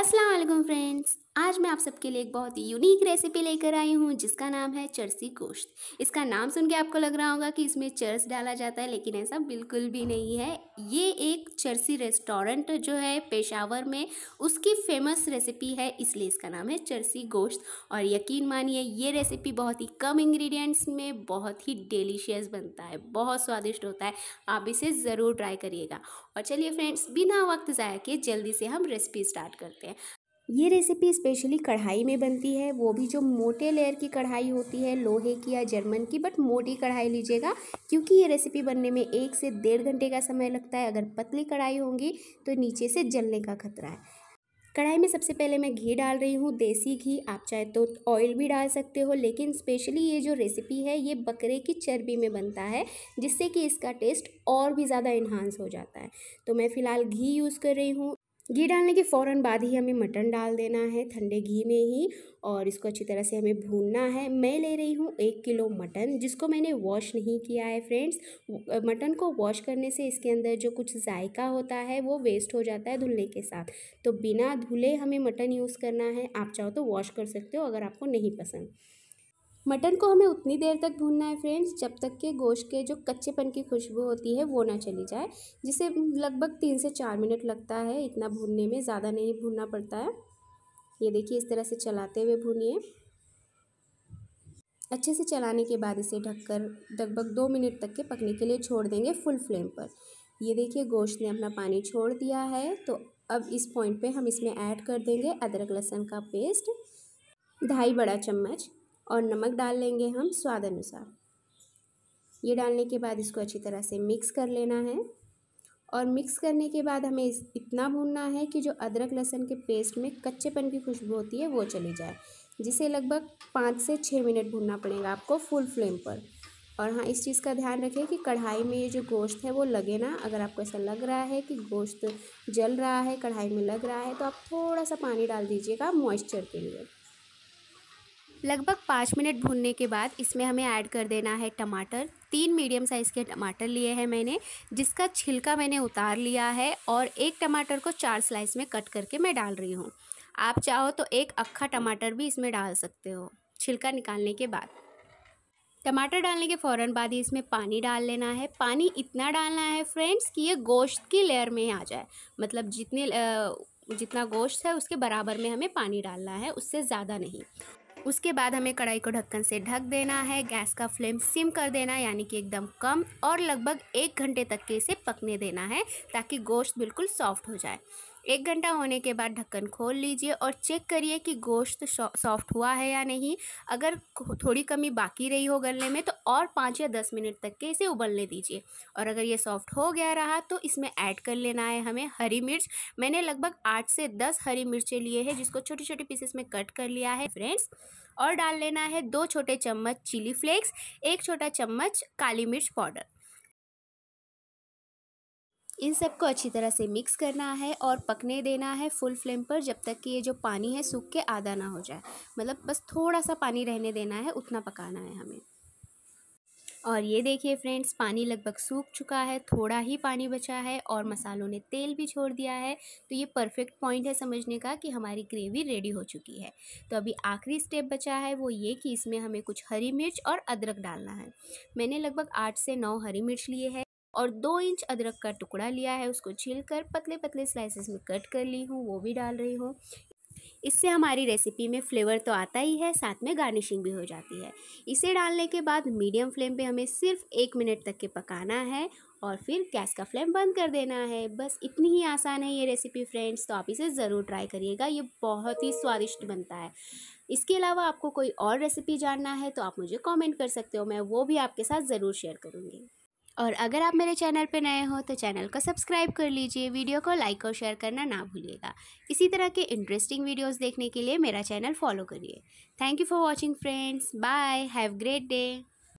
अस्सलाम फ्रेंड्स आज मैं आप सबके लिए एक बहुत ही यूनिक रेसिपी लेकर आई हूँ जिसका नाम है चर्सी गोश्त इसका नाम सुन के आपको लग रहा होगा कि इसमें चर्स डाला जाता है लेकिन ऐसा बिल्कुल भी नहीं है ये एक चर्सी रेस्टोरेंट जो है पेशावर में उसकी फेमस रेसिपी है इसलिए इसका नाम है चर्सी गोश्त और यकीन मानिए ये रेसिपी बहुत ही कम इन्ग्रीडियंट्स में बहुत ही डिलीशियस बनता है बहुत स्वादिष्ट होता है आप इसे ज़रूर ट्राई करिएगा और चलिए फ्रेंड्स बिना वक्त ज़ाया के जल्दी से हम रेसिपी स्टार्ट करते हैं ये रेसिपी स्पेशली कढ़ाई में बनती है वो भी जो मोटे लेयर की कढ़ाई होती है लोहे की या जर्मन की बट मोटी कढ़ाई लीजिएगा क्योंकि ये रेसिपी बनने में एक से डेढ़ घंटे का समय लगता है अगर पतली कढ़ाई होंगी तो नीचे से जलने का खतरा है कढ़ाई में सबसे पहले मैं घी डाल रही हूँ देसी घी आप चाहे तो ऑयल भी डाल सकते हो लेकिन स्पेशली ये जो रेसिपी है ये बकरे की चर्बी में बनता है जिससे कि इसका टेस्ट और भी ज़्यादा इन्हांस हो जाता है तो मैं फ़िलहाल घी यूज़ कर रही हूँ घी डालने के फ़ौर बाद ही हमें मटन डाल देना है ठंडे घी में ही और इसको अच्छी तरह से हमें भूनना है मैं ले रही हूँ एक किलो मटन जिसको मैंने वॉश नहीं किया है फ्रेंड्स मटन को वॉश करने से इसके अंदर जो कुछ जायका होता है वो वेस्ट हो जाता है धुलने के साथ तो बिना धुले हमें मटन यूज़ करना है आप चाहो तो वॉश कर सकते हो अगर आपको नहीं पसंद मटन को हमें उतनी देर तक भूनना है फ्रेंड्स जब तक के गोश्त के जो कच्चेपन की खुशबू होती है वो ना चली जाए जिसे लगभग तीन से चार मिनट लगता है इतना भूनने में ज़्यादा नहीं भूनना पड़ता है ये देखिए इस तरह से चलाते हुए भूनिए अच्छे से चलाने के बाद इसे ढककर लगभग दो मिनट तक के पकने के लिए छोड़ देंगे फुल फ्लेम पर ये देखिए गोश्त ने अपना पानी छोड़ दिया है तो अब इस पॉइंट पे हम इसमें ऐड कर देंगे अदरक लहसुन का पेस्ट ढाई बड़ा चम्मच और नमक डाल लेंगे हम स्वाद अनुसार ये डालने के बाद इसको अच्छी तरह से मिक्स कर लेना है और मिक्स करने के बाद हमें इतना भूनना है कि जो अदरक लहसुन के पेस्ट में कच्चेपन की खुशबू होती है वो चली जाए जिसे लगभग पाँच से छः मिनट भूनना पड़ेगा आपको फुल फ्लेम पर और हाँ इस चीज़ का ध्यान रखें कि कढ़ाई में ये जो गोश्त है वो लगे ना अगर आपको ऐसा लग रहा है कि गोश्त जल रहा है कढ़ाई में लग रहा है तो आप थोड़ा सा पानी डाल दीजिएगा मॉइस्चर के लिए लगभग पाँच मिनट भूनने के बाद इसमें हमें ऐड कर देना है टमाटर तीन मीडियम साइज़ के टमाटर लिए हैं मैंने जिसका छिलका मैंने उतार लिया है और एक टमाटर को चार स्लाइस में कट करके मैं डाल रही हूँ आप चाहो तो एक अक्खा टमाटर भी इसमें डाल सकते हो छिलका निकालने के बाद टमाटर डालने के फ़ौर बाद ही इसमें पानी डाल लेना है पानी इतना डालना है फ्रेंड्स कि ये गोश्त की लेयर में आ जाए मतलब जितने जितना गोश्त है उसके बराबर में हमें पानी डालना है उससे ज़्यादा नहीं उसके बाद हमें कढ़ाई को ढक्कन से ढक देना है गैस का फ्लेम सिम कर देना यानी कि एकदम कम और लगभग एक घंटे तक के इसे पकने देना है ताकि गोश्त बिल्कुल सॉफ्ट हो जाए एक घंटा होने के बाद ढक्कन खोल लीजिए और चेक करिए कि गोश्त सॉफ्ट हुआ है या नहीं अगर थोड़ी कमी बाकी रही हो गलने में तो और पाँच या दस मिनट तक के इसे उबलने दीजिए और अगर ये सॉफ्ट हो गया रहा तो इसमें ऐड कर लेना है हमें हरी मिर्च मैंने लगभग आठ से दस हरी मिर्चें लिए हैं जिसको छोटे छोटे पीसेस में कट कर लिया है फ्रेंड्स और डाल लेना है दो छोटे चम्मच चिली फ्लेक्स एक छोटा चम्मच काली मिर्च पाउडर इन सबको अच्छी तरह से मिक्स करना है और पकने देना है फुल फ्लेम पर जब तक कि ये जो पानी है सूख के आधा ना हो जाए मतलब बस थोड़ा सा पानी रहने देना है उतना पकाना है हमें और ये देखिए फ्रेंड्स पानी लगभग सूख चुका है थोड़ा ही पानी बचा है और मसालों ने तेल भी छोड़ दिया है तो ये परफेक्ट पॉइंट है समझने का कि हमारी ग्रेवी रेडी हो चुकी है तो अभी आखिरी स्टेप बचा है वो ये कि इसमें हमें कुछ हरी मिर्च और अदरक डालना है मैंने लगभग आठ से नौ हरी मिर्च लिए है और दो इंच अदरक का टुकड़ा लिया है उसको छील कर पतले पतले स्लाइसेस में कट कर ली हूँ वो भी डाल रही हूँ इससे हमारी रेसिपी में फ्लेवर तो आता ही है साथ में गार्निशिंग भी हो जाती है इसे डालने के बाद मीडियम फ्लेम पे हमें सिर्फ एक मिनट तक के पकाना है और फिर गैस का फ्लेम बंद कर देना है बस इतनी ही आसान है ये रेसिपी फ्रेंड्स तो आप इसे ज़रूर ट्राई करिएगा ये बहुत ही स्वादिष्ट बनता है इसके अलावा आपको कोई और रेसिपी जानना है तो आप मुझे कॉमेंट कर सकते हो मैं वो भी आपके साथ ज़रूर शेयर करूँगी और अगर आप मेरे चैनल पर नए हो तो चैनल को सब्सक्राइब कर लीजिए वीडियो को लाइक और शेयर करना ना भूलिएगा इसी तरह के इंटरेस्टिंग वीडियोस देखने के लिए मेरा चैनल फॉलो करिए thank you for watching friends bye have great day